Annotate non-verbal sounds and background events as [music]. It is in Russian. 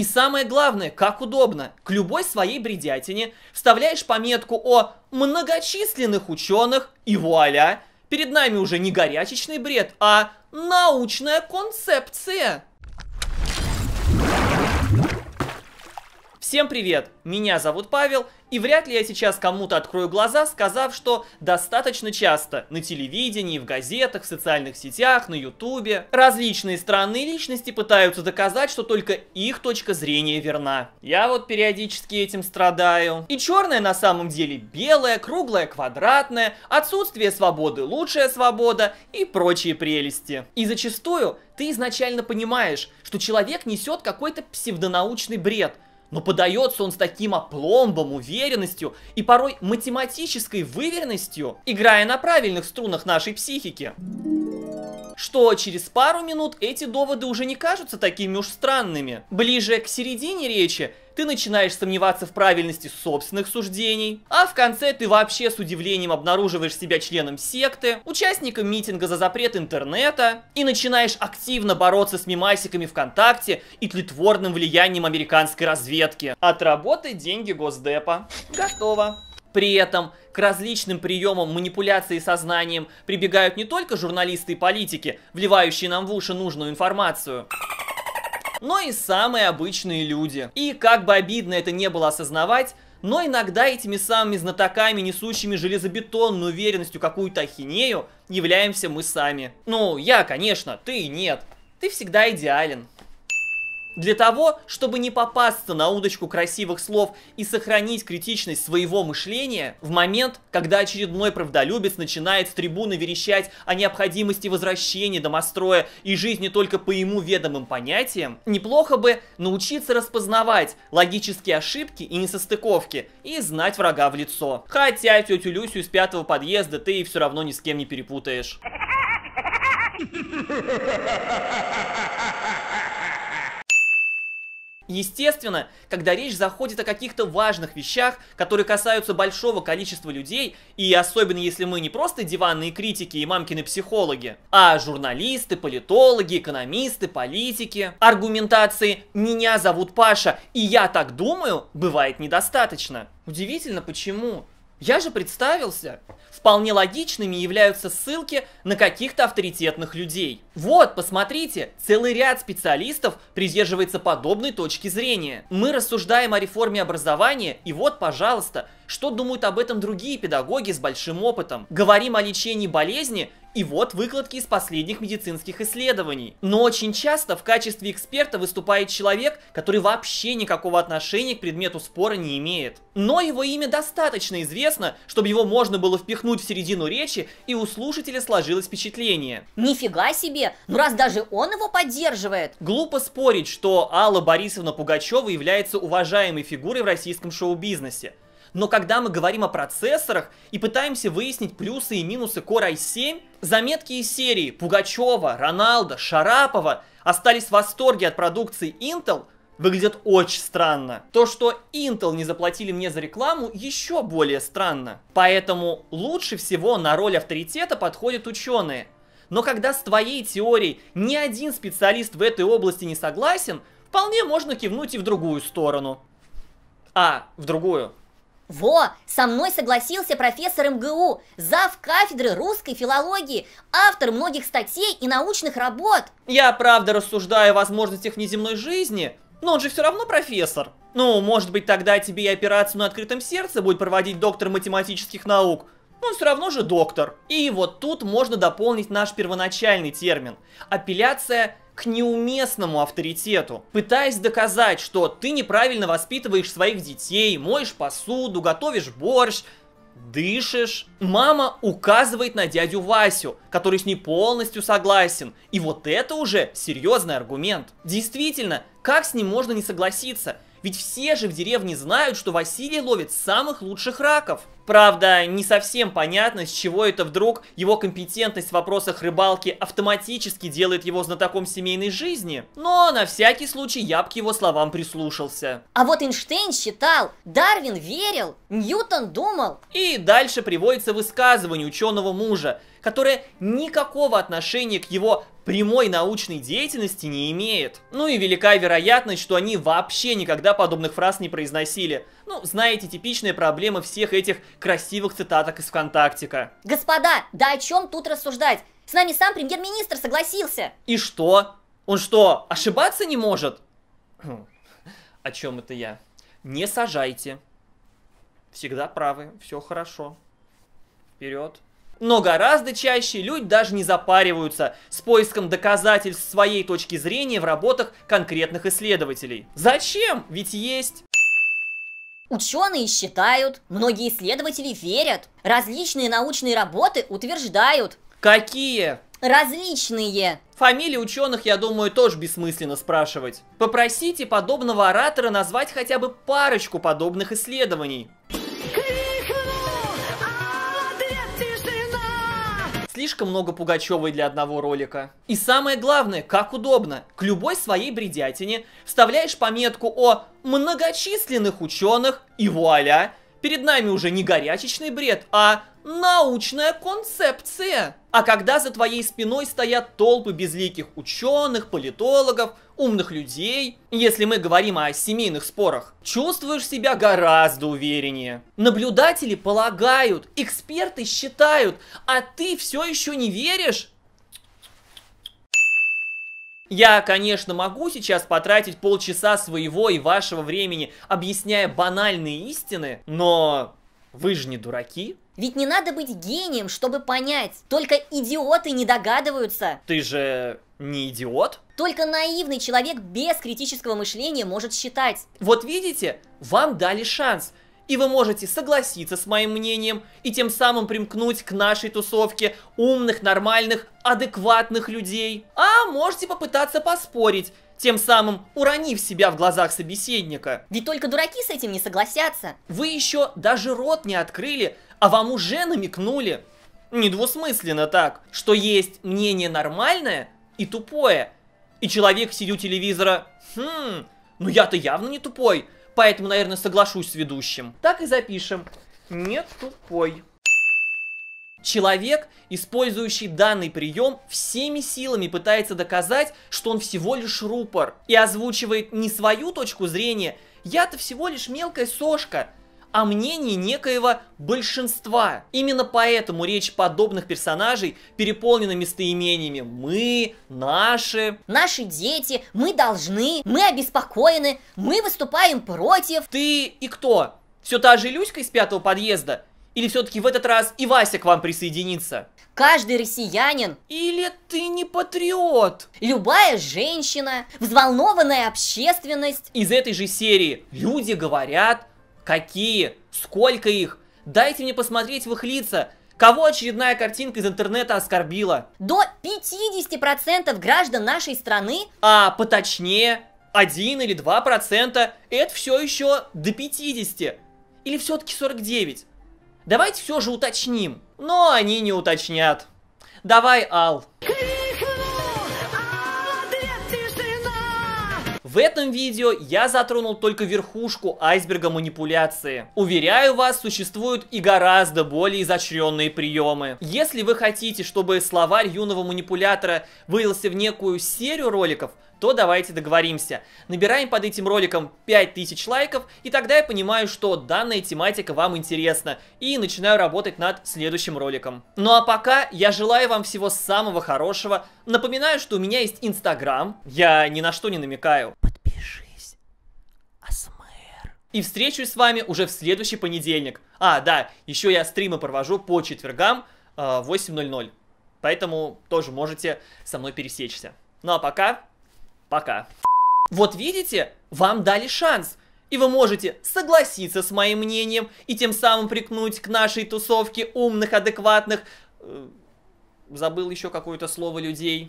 И самое главное, как удобно. К любой своей бредятине вставляешь пометку о многочисленных ученых, и вуаля, перед нами уже не горячечный бред, а научная концепция. Всем привет! Меня зовут Павел, и вряд ли я сейчас кому-то открою глаза, сказав, что достаточно часто на телевидении, в газетах, в социальных сетях, на ютубе различные странные личности пытаются доказать, что только их точка зрения верна. Я вот периодически этим страдаю. И черное на самом деле белое, круглое, квадратное, отсутствие свободы лучшая свобода и прочие прелести. И зачастую ты изначально понимаешь, что человек несет какой-то псевдонаучный бред – но подается он с таким опломбом, уверенностью и порой математической выверенностью, играя на правильных струнах нашей психики что через пару минут эти доводы уже не кажутся такими уж странными. Ближе к середине речи ты начинаешь сомневаться в правильности собственных суждений, а в конце ты вообще с удивлением обнаруживаешь себя членом секты, участником митинга за запрет интернета и начинаешь активно бороться с мимасиками ВКонтакте и тлетворным влиянием американской разведки. Отработай деньги Госдепа. Готово. При этом к различным приемам манипуляции сознанием прибегают не только журналисты и политики, вливающие нам в уши нужную информацию, но и самые обычные люди. И как бы обидно это не было осознавать, но иногда этими самыми знатоками, несущими железобетонную уверенностью какую-то ахинею, являемся мы сами. Ну, я, конечно, ты нет. Ты всегда идеален. Для того, чтобы не попасться на удочку красивых слов и сохранить критичность своего мышления в момент, когда очередной правдолюбец начинает с трибуны верещать о необходимости возвращения домостроя и жизни только по ему ведомым понятиям, неплохо бы научиться распознавать логические ошибки и несостыковки и знать врага в лицо. Хотя тетю Люсю с пятого подъезда ты все равно ни с кем не перепутаешь. [laughs] Естественно, когда речь заходит о каких-то важных вещах, которые касаются большого количества людей, и особенно если мы не просто диванные критики и мамкины психологи, а журналисты, политологи, экономисты, политики, аргументации «меня зовут Паша, и я так думаю» бывает недостаточно. Удивительно, почему? Я же представился. Вполне логичными являются ссылки на каких-то авторитетных людей. Вот, посмотрите, целый ряд специалистов придерживается подобной точки зрения. Мы рассуждаем о реформе образования, и вот, пожалуйста, что думают об этом другие педагоги с большим опытом. Говорим о лечении болезни, и вот выкладки из последних медицинских исследований. Но очень часто в качестве эксперта выступает человек, который вообще никакого отношения к предмету спора не имеет. Но его имя достаточно известно, чтобы его можно было впихнуть в середину речи, и у слушателя сложилось впечатление. Нифига себе! Ну раз даже он его поддерживает! Глупо спорить, что Алла Борисовна Пугачева является уважаемой фигурой в российском шоу-бизнесе. Но когда мы говорим о процессорах и пытаемся выяснить плюсы и минусы Core i7, заметки из серии Пугачева, Роналда, Шарапова остались в восторге от продукции Intel, выглядят очень странно. То, что Intel не заплатили мне за рекламу, еще более странно. Поэтому лучше всего на роль авторитета подходят ученые. Но когда с твоей теорией ни один специалист в этой области не согласен, вполне можно кивнуть и в другую сторону. А, в другую. Во, со мной согласился профессор МГУ, зав кафедры русской филологии, автор многих статей и научных работ. Я правда рассуждаю о возможностях внеземной жизни, но он же все равно профессор. Ну, может быть, тогда тебе и операцию на открытом сердце будет проводить доктор математических наук. Он все равно же доктор. И вот тут можно дополнить наш первоначальный термин. Апелляция к неуместному авторитету, пытаясь доказать, что ты неправильно воспитываешь своих детей, моешь посуду, готовишь борщ, дышишь. Мама указывает на дядю Васю, который с ней полностью согласен. И вот это уже серьезный аргумент. Действительно, как с ним можно не согласиться? Ведь все же в деревне знают, что Василий ловит самых лучших раков. Правда, не совсем понятно, с чего это вдруг его компетентность в вопросах рыбалки автоматически делает его знатоком семейной жизни. Но на всякий случай я бы к его словам прислушался. А вот Эйнштейн считал, Дарвин верил, Ньютон думал. И дальше приводится высказывание ученого мужа, которое никакого отношения к его прямой научной деятельности не имеет. Ну и велика вероятность, что они вообще никогда подобных фраз не произносили. Ну, знаете, типичная проблема всех этих красивых цитаток из ВКонтактика. Господа, да о чем тут рассуждать? С нами сам премьер-министр согласился. И что? Он что, ошибаться не может? Хм, о чем это я? Не сажайте. Всегда правы, все хорошо. Вперед но гораздо чаще люди даже не запариваются с поиском доказательств своей точки зрения в работах конкретных исследователей. Зачем? Ведь есть... Ученые считают, многие исследователи верят, различные научные работы утверждают. Какие? Различные. Фамилии ученых, я думаю, тоже бессмысленно спрашивать. Попросите подобного оратора назвать хотя бы парочку подобных исследований. слишком много Пугачевой для одного ролика. И самое главное, как удобно. К любой своей бредятине вставляешь пометку о многочисленных ученых и вуаля, Перед нами уже не горячечный бред, а научная концепция. А когда за твоей спиной стоят толпы безликих ученых, политологов, умных людей, если мы говорим о семейных спорах, чувствуешь себя гораздо увереннее. Наблюдатели полагают, эксперты считают, а ты все еще не веришь? Я, конечно, могу сейчас потратить полчаса своего и вашего времени, объясняя банальные истины, но вы же не дураки. Ведь не надо быть гением, чтобы понять. Только идиоты не догадываются. Ты же не идиот? Только наивный человек без критического мышления может считать. Вот видите, вам дали шанс и вы можете согласиться с моим мнением и тем самым примкнуть к нашей тусовке умных, нормальных, адекватных людей. А можете попытаться поспорить, тем самым уронив себя в глазах собеседника. Ведь только дураки с этим не согласятся. Вы еще даже рот не открыли, а вам уже намекнули. Недвусмысленно так, что есть мнение нормальное и тупое. И человек сидит у телевизора, хм, ну я-то явно не тупой, поэтому, наверное, соглашусь с ведущим. Так и запишем. Нет, тупой. Человек, использующий данный прием, всеми силами пытается доказать, что он всего лишь рупор и озвучивает не свою точку зрения, я-то всего лишь мелкая сошка, а мнении некоего большинства. Именно поэтому речь подобных персонажей переполнена местоимениями «мы», «наши», «наши дети», «мы должны», «мы обеспокоены», «мы выступаем против». Ты и кто? Все та же Люська из пятого подъезда? Или все-таки в этот раз и Вася к вам присоединится? Каждый россиянин. Или ты не патриот. Любая женщина, взволнованная общественность. Из этой же серии люди говорят, Какие? Сколько их? Дайте мне посмотреть в их лица. Кого очередная картинка из интернета оскорбила? До 50% граждан нашей страны? А поточнее, 1 или 2% это все еще до 50. Или все-таки 49. Давайте все же уточним. Но они не уточнят. Давай, Ал. Кри! В этом видео я затронул только верхушку айсберга манипуляции. Уверяю вас, существуют и гораздо более изощренные приемы. Если вы хотите, чтобы словарь юного манипулятора вылился в некую серию роликов, то давайте договоримся. Набираем под этим роликом 5000 лайков, и тогда я понимаю, что данная тематика вам интересна, и начинаю работать над следующим роликом. Ну а пока я желаю вам всего самого хорошего. Напоминаю, что у меня есть Инстаграм, я ни на что не намекаю. И встречусь с вами уже в следующий понедельник. А, да, еще я стримы провожу по четвергам э, в э, 8.00. Поэтому тоже можете со мной пересечься. Ну а пока, Пока. Вот видите, вам дали шанс. И вы можете согласиться с моим мнением и тем самым прикнуть к нашей тусовке умных, адекватных... Э, забыл еще какое-то слово людей.